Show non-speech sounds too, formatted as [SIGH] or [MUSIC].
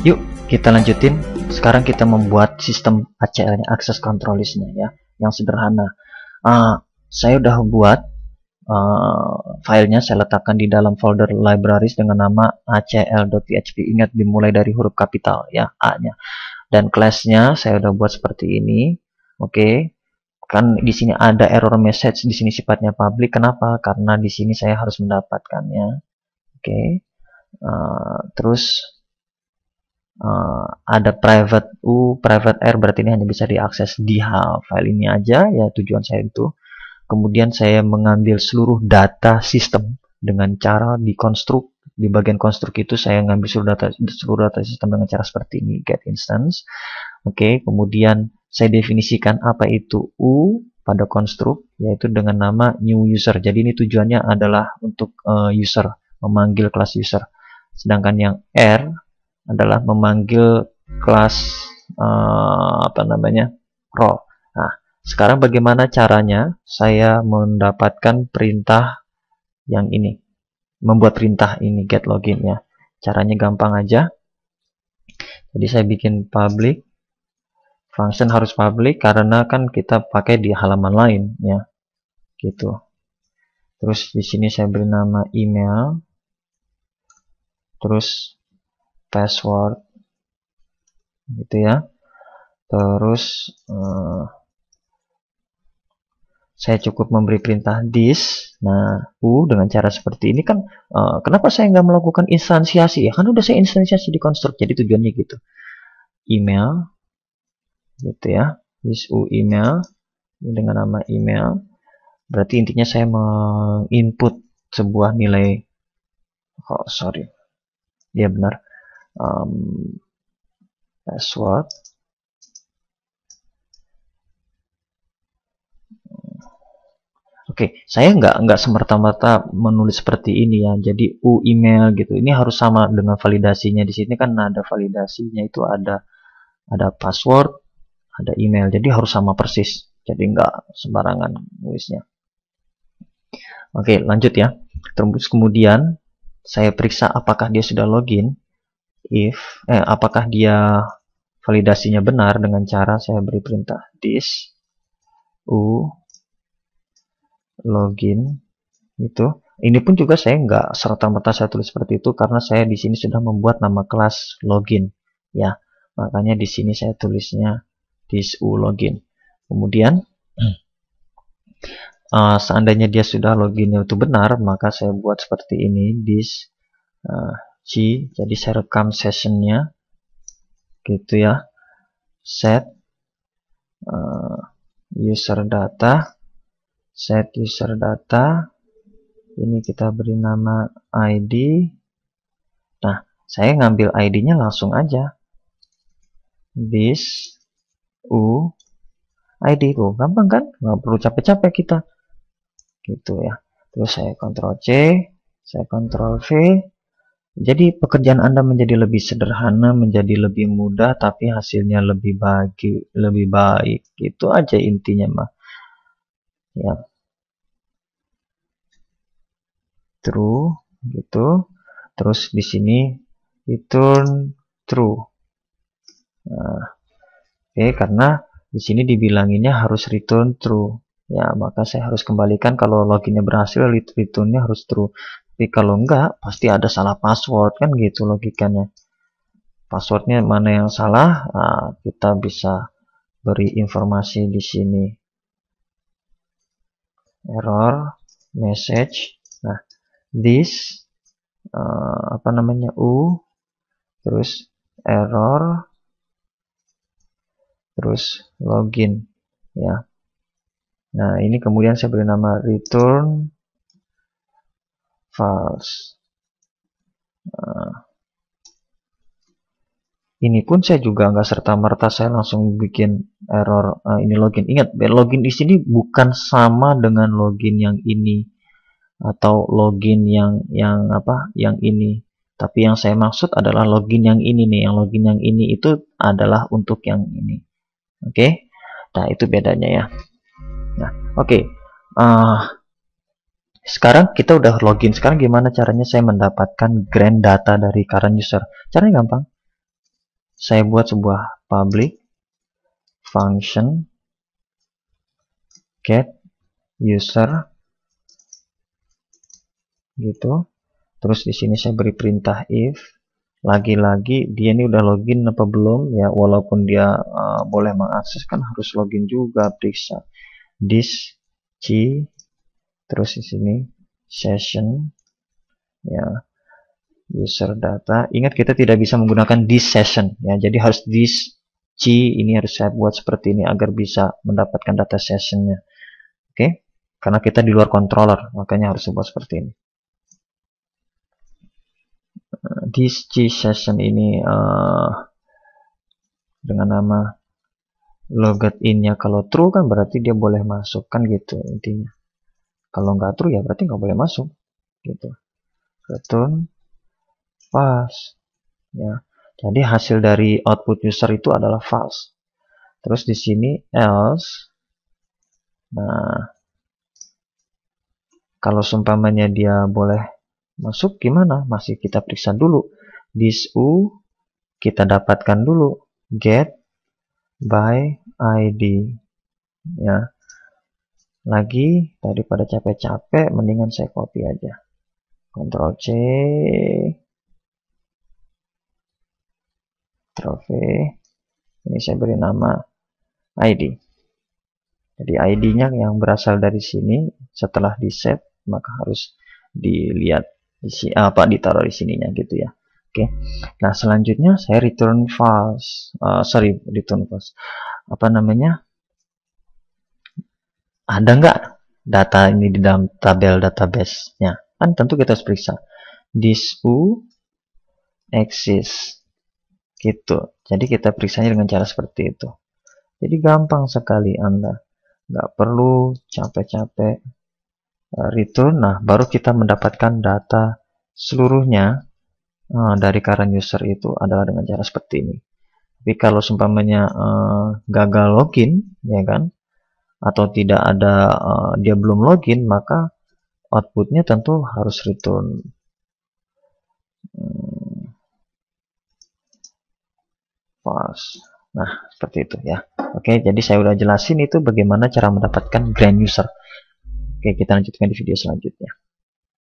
Yuk, kita lanjutin. Sekarang kita membuat sistem ACL-nya, akses control list-nya ya, yang sederhana. Uh, saya udah buat uh, filenya, saya letakkan di dalam folder libraries dengan nama acl.php. Ingat dimulai dari huruf kapital ya, A-nya. Dan class-nya saya udah buat seperti ini. Oke. Okay. Kan di sini ada error message, di sini sifatnya public. Kenapa? Karena di sini saya harus mendapatkannya. Oke. Okay. Uh, terus uh, ada private u private r berarti ini hanya bisa diakses di file ini aja ya tujuan saya itu kemudian saya mengambil seluruh data sistem dengan cara dikonstruk di bagian konstruk itu saya ngambil seluruh data seluruh data sistem dengan cara seperti ini get instance oke okay, kemudian saya definisikan apa itu u pada konstruk yaitu dengan nama new user jadi ini tujuannya adalah untuk uh, user memanggil kelas user sedangkan yang r adalah memanggil kelas uh, apa namanya role. Nah, sekarang bagaimana caranya saya mendapatkan perintah yang ini, membuat perintah ini get login ya. Caranya gampang aja. Jadi saya bikin public function harus public karena kan kita pakai di halaman lain ya. Gitu. Terus di sini saya beri nama email. Terus password gitu ya terus uh, saya cukup memberi perintah this nah uh, dengan cara seperti ini kan uh, kenapa saya nggak melakukan instansiasi ya kan udah saya instansiasi di construct jadi tujuannya gitu email gitu ya this u email ini dengan nama email berarti intinya saya menginput sebuah nilai oh sorry ya benar um, password Oke, okay, saya nggak nggak semerta-merta menulis seperti ini ya. Jadi u email gitu. Ini harus sama dengan validasinya. Di sini kan ada validasinya itu ada ada password, ada email. Jadi harus sama persis. Jadi nggak sembarangan nulisnya. Oke, okay, lanjut ya. Terus kemudian saya periksa apakah dia sudah login if eh, apakah dia validasinya benar dengan cara saya beri perintah this u login itu ini pun juga saya nggak serta-merta saya tulis seperti itu karena saya di sini sudah membuat nama kelas login ya makanya di sini saya tulisnya this u login kemudian uh, [CLEARS THROAT] seandainya dia sudah login itu benar maka saya buat seperti ini this uh, G jadi saya rekam sessionnya gitu ya set uh, user data set user data ini kita beri nama ID nah saya ngambil ID nya langsung aja this u ID itu gampang kan nggak perlu capek-capek kita gitu ya terus saya Ctrl C saya Ctrl V jadi pekerjaan Anda menjadi lebih sederhana, menjadi lebih mudah, tapi hasilnya lebih bagi, lebih baik. Itu aja intinya mah. Ya. True, gitu. Terus di sini return true. Nah, Oke, okay, karena di sini dibilanginnya harus return true. Ya, maka saya harus kembalikan kalau loginnya berhasil, returnnya harus true tapi kalau enggak pasti ada salah password kan gitu logikanya passwordnya mana yang salah nah, kita bisa beri informasi di sini error message nah this uh, apa namanya u terus error terus login ya nah ini kemudian saya beri nama return false. Nah, ini pun saya juga nggak serta merta saya langsung bikin error uh, ini login. Ingat, login di sini bukan sama dengan login yang ini atau login yang yang apa? yang ini. Tapi yang saya maksud adalah login yang ini nih, yang login yang ini itu adalah untuk yang ini. Oke. Okay? Nah, itu bedanya ya. Nah, oke. Okay. Uh, eh, sekarang kita udah login. Sekarang gimana caranya saya mendapatkan grand data dari current user? Caranya gampang. Saya buat sebuah public function get user gitu. Terus di sini saya beri perintah if lagi-lagi dia ini udah login apa belum ya walaupun dia uh, boleh mengakses kan harus login juga periksa this c terus di sini session ya user data ingat kita tidak bisa menggunakan this session ya jadi harus this C ini harus saya buat seperti ini agar bisa mendapatkan data sessionnya oke karena kita di luar controller makanya harus buat seperti ini this c session ini uh, dengan nama login nya kalau true kan berarti dia boleh masuk kan gitu intinya kalau nggak true ya berarti nggak boleh masuk. Gitu. Return false. Ya. Jadi hasil dari output user itu adalah false. Terus di sini else. Nah, kalau seumpamanya dia boleh masuk gimana? Masih kita periksa dulu. This u kita dapatkan dulu get by id ya lagi daripada capek-capek mendingan saya copy aja Ctrl C Ctrl V ini saya beri nama ID jadi ID-nya yang berasal dari sini setelah di set maka harus dilihat isi apa ditaruh di sininya gitu ya Oke, okay. nah selanjutnya saya return false, uh, sorry return false, apa namanya ada nggak data ini di dalam tabel database-nya? Kan tentu kita harus periksa. This U exists Gitu. Jadi kita periksanya dengan cara seperti itu. Jadi gampang sekali Anda. Nggak perlu capek-capek eh, return. Nah, baru kita mendapatkan data seluruhnya uh, dari current user itu adalah dengan cara seperti ini. Tapi kalau seumpamanya uh, gagal login, ya kan, atau tidak ada uh, dia belum login maka outputnya tentu harus return false hmm. nah seperti itu ya oke jadi saya udah jelasin itu bagaimana cara mendapatkan grand user oke kita lanjutkan di video selanjutnya